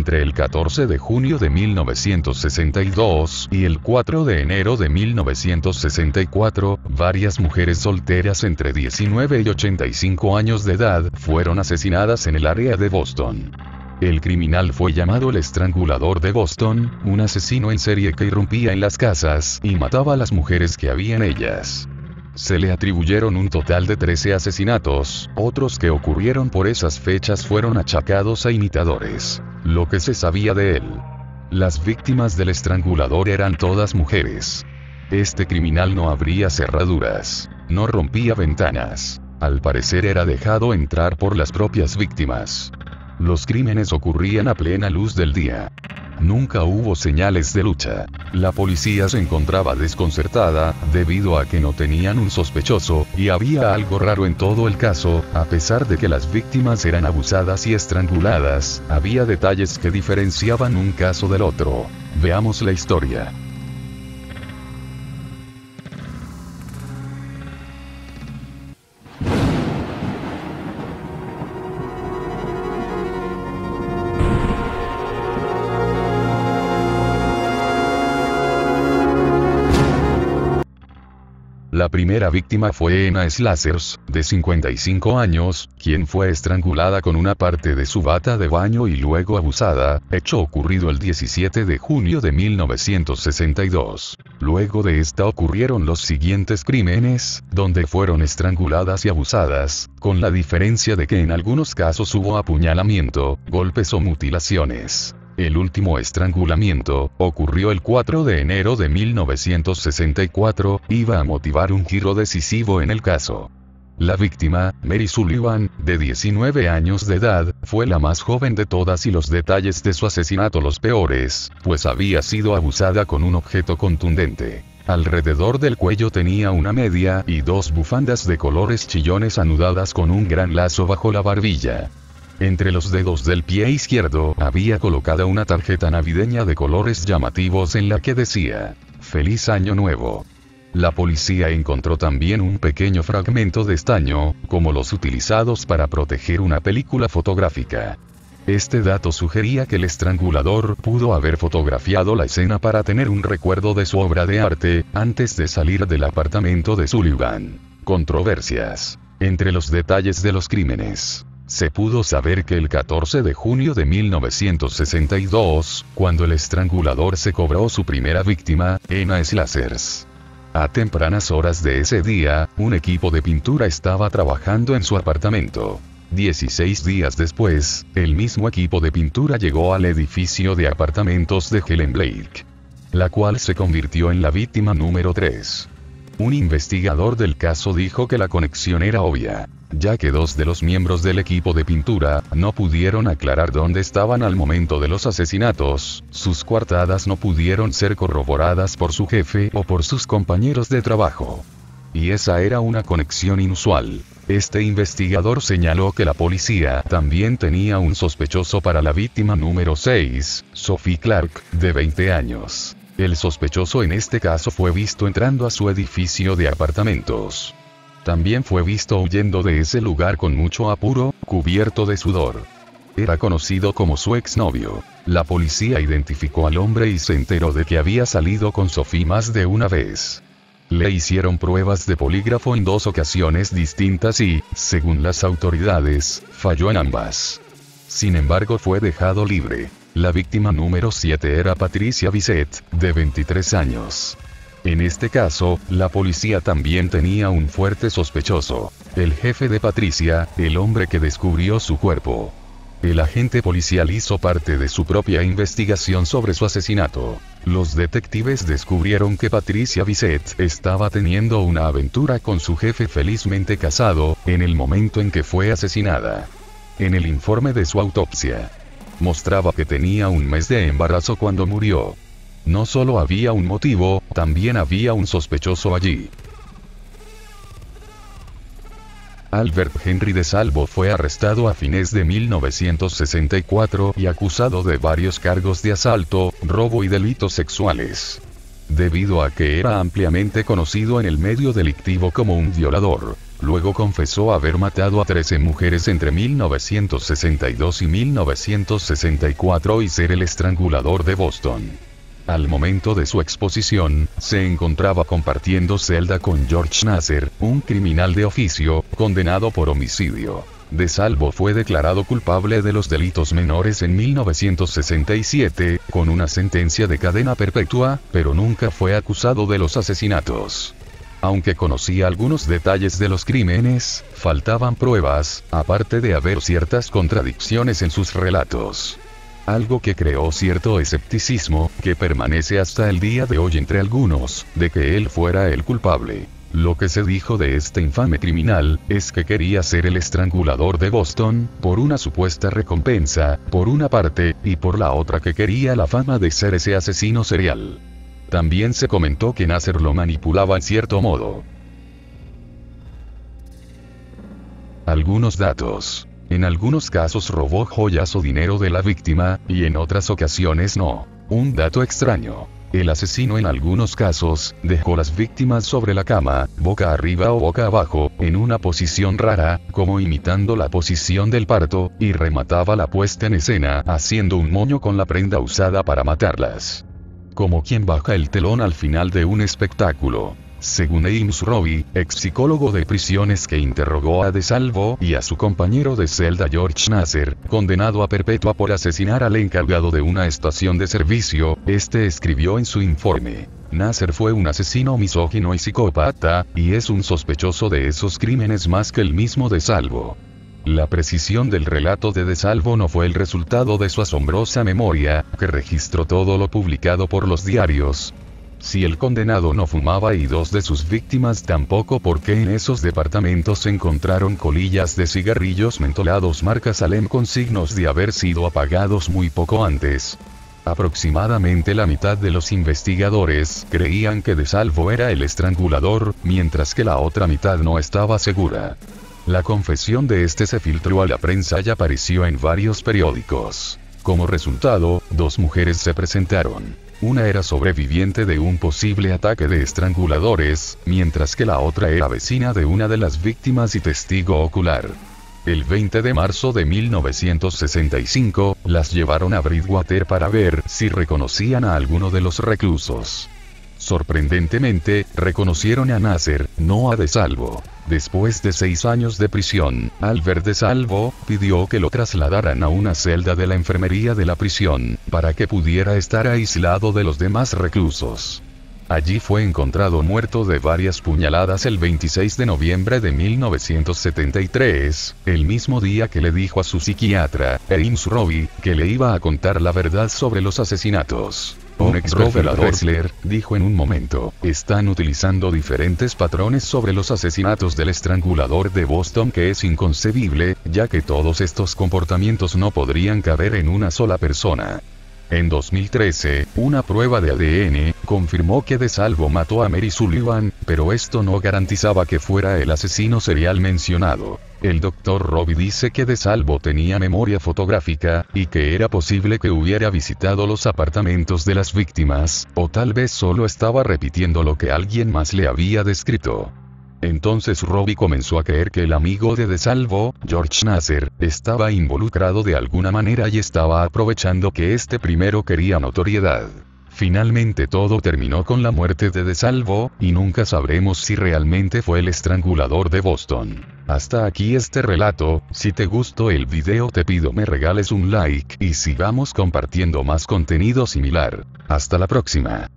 entre el 14 de junio de 1962 y el 4 de enero de 1964, varias mujeres solteras entre 19 y 85 años de edad fueron asesinadas en el área de Boston. El criminal fue llamado el estrangulador de Boston, un asesino en serie que irrumpía en las casas y mataba a las mujeres que había en ellas. Se le atribuyeron un total de 13 asesinatos, otros que ocurrieron por esas fechas fueron achacados a imitadores. Lo que se sabía de él. Las víctimas del estrangulador eran todas mujeres. Este criminal no abría cerraduras, no rompía ventanas. Al parecer era dejado entrar por las propias víctimas. Los crímenes ocurrían a plena luz del día. Nunca hubo señales de lucha. La policía se encontraba desconcertada, debido a que no tenían un sospechoso, y había algo raro en todo el caso, a pesar de que las víctimas eran abusadas y estranguladas, había detalles que diferenciaban un caso del otro. Veamos la historia. La primera víctima fue Ena Slasers, de 55 años, quien fue estrangulada con una parte de su bata de baño y luego abusada, hecho ocurrido el 17 de junio de 1962. Luego de esta ocurrieron los siguientes crímenes, donde fueron estranguladas y abusadas, con la diferencia de que en algunos casos hubo apuñalamiento, golpes o mutilaciones. El último estrangulamiento, ocurrió el 4 de enero de 1964, iba a motivar un giro decisivo en el caso. La víctima, Mary Sullivan, de 19 años de edad, fue la más joven de todas y los detalles de su asesinato los peores, pues había sido abusada con un objeto contundente. Alrededor del cuello tenía una media y dos bufandas de colores chillones anudadas con un gran lazo bajo la barbilla. Entre los dedos del pie izquierdo había colocada una tarjeta navideña de colores llamativos en la que decía, Feliz Año Nuevo. La policía encontró también un pequeño fragmento de estaño, como los utilizados para proteger una película fotográfica. Este dato sugería que el estrangulador pudo haber fotografiado la escena para tener un recuerdo de su obra de arte, antes de salir del apartamento de Sullivan. Controversias. Entre los detalles de los crímenes se pudo saber que el 14 de junio de 1962, cuando el estrangulador se cobró su primera víctima, Ena Slasers, A tempranas horas de ese día, un equipo de pintura estaba trabajando en su apartamento. 16 días después, el mismo equipo de pintura llegó al edificio de apartamentos de Helen Blake, la cual se convirtió en la víctima número 3. Un investigador del caso dijo que la conexión era obvia ya que dos de los miembros del equipo de pintura, no pudieron aclarar dónde estaban al momento de los asesinatos, sus coartadas no pudieron ser corroboradas por su jefe o por sus compañeros de trabajo. Y esa era una conexión inusual. Este investigador señaló que la policía también tenía un sospechoso para la víctima número 6, Sophie Clark, de 20 años. El sospechoso en este caso fue visto entrando a su edificio de apartamentos. También fue visto huyendo de ese lugar con mucho apuro, cubierto de sudor. Era conocido como su exnovio. La policía identificó al hombre y se enteró de que había salido con Sophie más de una vez. Le hicieron pruebas de polígrafo en dos ocasiones distintas y, según las autoridades, falló en ambas. Sin embargo, fue dejado libre. La víctima número 7 era Patricia Bisset, de 23 años. En este caso, la policía también tenía un fuerte sospechoso, el jefe de Patricia, el hombre que descubrió su cuerpo. El agente policial hizo parte de su propia investigación sobre su asesinato. Los detectives descubrieron que Patricia Bisset estaba teniendo una aventura con su jefe felizmente casado, en el momento en que fue asesinada. En el informe de su autopsia, mostraba que tenía un mes de embarazo cuando murió. No solo había un motivo, también había un sospechoso allí. Albert Henry de Salvo fue arrestado a fines de 1964 y acusado de varios cargos de asalto, robo y delitos sexuales. Debido a que era ampliamente conocido en el medio delictivo como un violador, luego confesó haber matado a 13 mujeres entre 1962 y 1964 y ser el estrangulador de Boston. Al momento de su exposición, se encontraba compartiendo celda con George Nasser, un criminal de oficio, condenado por homicidio. De Salvo fue declarado culpable de los delitos menores en 1967, con una sentencia de cadena perpetua, pero nunca fue acusado de los asesinatos. Aunque conocía algunos detalles de los crímenes, faltaban pruebas, aparte de haber ciertas contradicciones en sus relatos algo que creó cierto escepticismo, que permanece hasta el día de hoy entre algunos, de que él fuera el culpable. Lo que se dijo de este infame criminal es que quería ser el estrangulador de Boston, por una supuesta recompensa, por una parte, y por la otra que quería la fama de ser ese asesino serial. También se comentó que Nasser lo manipulaba en cierto modo. Algunos datos. En algunos casos robó joyas o dinero de la víctima, y en otras ocasiones no. Un dato extraño. El asesino en algunos casos dejó las víctimas sobre la cama, boca arriba o boca abajo, en una posición rara, como imitando la posición del parto, y remataba la puesta en escena haciendo un moño con la prenda usada para matarlas. Como quien baja el telón al final de un espectáculo. Según Ames Robbie, ex psicólogo de prisiones que interrogó a De Salvo y a su compañero de celda George Nasser, condenado a perpetua por asesinar al encargado de una estación de servicio, este escribió en su informe. Nasser fue un asesino misógino y psicópata, y es un sospechoso de esos crímenes más que el mismo De Salvo. La precisión del relato de De Salvo no fue el resultado de su asombrosa memoria, que registró todo lo publicado por los diarios, si el condenado no fumaba y dos de sus víctimas tampoco porque en esos departamentos se encontraron colillas de cigarrillos mentolados marca Salem con signos de haber sido apagados muy poco antes. Aproximadamente la mitad de los investigadores creían que De Salvo era el estrangulador, mientras que la otra mitad no estaba segura. La confesión de este se filtró a la prensa y apareció en varios periódicos. Como resultado, dos mujeres se presentaron. Una era sobreviviente de un posible ataque de estranguladores, mientras que la otra era vecina de una de las víctimas y testigo ocular. El 20 de marzo de 1965, las llevaron a Bridgewater para ver si reconocían a alguno de los reclusos. Sorprendentemente, reconocieron a Nasser, no a De Salvo. Después de seis años de prisión, Albert de Salvo pidió que lo trasladaran a una celda de la enfermería de la prisión, para que pudiera estar aislado de los demás reclusos. Allí fue encontrado muerto de varias puñaladas el 26 de noviembre de 1973, el mismo día que le dijo a su psiquiatra, Ames Robbie, que le iba a contar la verdad sobre los asesinatos. Un ex Sler, dijo en un momento, están utilizando diferentes patrones sobre los asesinatos del estrangulador de Boston que es inconcebible, ya que todos estos comportamientos no podrían caber en una sola persona. En 2013, una prueba de ADN confirmó que De Salvo mató a Mary Sullivan, pero esto no garantizaba que fuera el asesino serial mencionado. El doctor Robbie dice que de salvo tenía memoria fotográfica, y que era posible que hubiera visitado los apartamentos de las víctimas, o tal vez solo estaba repitiendo lo que alguien más le había descrito. Entonces Robbie comenzó a creer que el amigo de De Salvo, George Nasser, estaba involucrado de alguna manera y estaba aprovechando que este primero quería notoriedad. Finalmente todo terminó con la muerte de DeSalvo, y nunca sabremos si realmente fue el estrangulador de Boston. Hasta aquí este relato, si te gustó el video te pido me regales un like y sigamos compartiendo más contenido similar. Hasta la próxima.